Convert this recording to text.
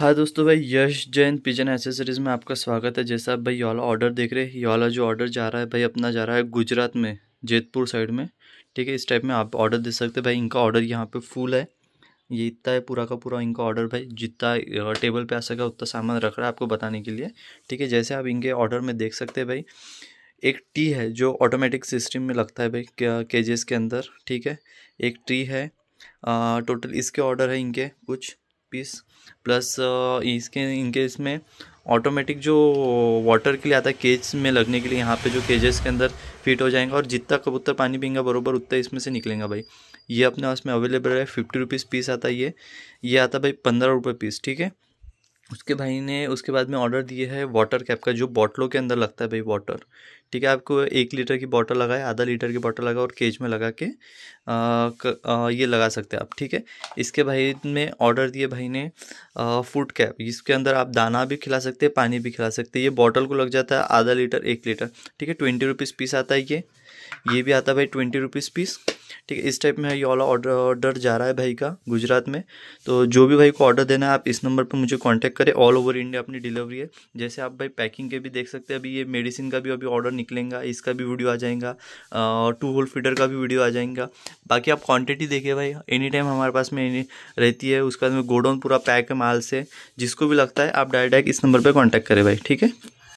हाँ दोस्तों भाई यश जैन पिजन एसेसरीज में आपका स्वागत है जैसा आप भाई ये वाला ऑर्डर देख रहे हैं ये वाला जो ऑर्डर जा रहा है भाई अपना जा रहा है गुजरात में जेतपुर साइड में ठीक है इस टाइप में आप ऑर्डर दे सकते हैं भाई इनका ऑर्डर यहाँ पे फुल है ये इतना है पूरा का पूरा इनका ऑर्डर भाई जितना टेबल पर आ सका उतना सामान रख रहा है आपको बताने के लिए ठीक है जैसे आप इनके ऑर्डर में देख सकते हैं भाई एक टी है जो ऑटोमेटिक सिस्टम में लगता है भाई केजेस के अंदर ठीक है एक टी है टोटल इसके ऑर्डर है इनके कुछ पीस प्लस uh, इसके इनके इसमें ऑटोमेटिक जो वाटर के लिए आता है केज में लगने के लिए यहाँ पे जो केजेस के अंदर फिट हो जाएंगे और जितना कबूतर पानी पीएंगा बरोबर उतना इसमें से निकलेंगे भाई ये अपने पास में अवेलेबल है फिफ्टी रुपीज़ पीस आता है ये ये आता भाई पंद्रह रुपये पीस ठीक है उसके भाई ने उसके बाद में ऑर्डर दिए है वाटर कैप का जो बॉटलों के अंदर लगता है भाई वाटर ठीक है आपको एक लीटर की बॉटल लगाए आधा लीटर की बॉटल लगा और केज में लगा के आ, क, आ, ये लगा सकते हैं आप ठीक है इसके भाई में ऑर्डर दिए भाई ने फूड कैप इसके अंदर आप दाना भी खिला सकते हैं पानी भी खिला सकते हैं ये बॉटल को लग जाता है आधा लीटर एक लीटर ठीक है ट्वेंटी रुपीज़ पीस आता है ये ये भी आता है भाई ट्वेंटी रुपीज़ पीस ठीक है इस टाइप में ये वाला ऑर्डर ऑर्डर जा रहा है भाई का गुजरात में तो जो भी भाई को ऑर्डर देना है आप इस नंबर पर मुझे कॉन्टैक्ट करें ऑल ओवर इंडिया अपनी डिलीवरी है जैसे आप भाई पैकिंग के भी देख सकते हैं अभी ये मेडिसिन का भी अभी ऑर्डर निकलेगा इसका भी वीडियो आ जाएगा और टू होल फीडर का भी वीडियो आ जाएगा बाकी आप क्वान्टिटी देखिए भाई एनी टाइम हमारे पास में रहती है उसके बाद में गोडाउन पूरा पैक है माल से जिसको भी लगता है आप डायरेक्ट इस नंबर पर कॉन्टैक्ट करें भाई ठीक है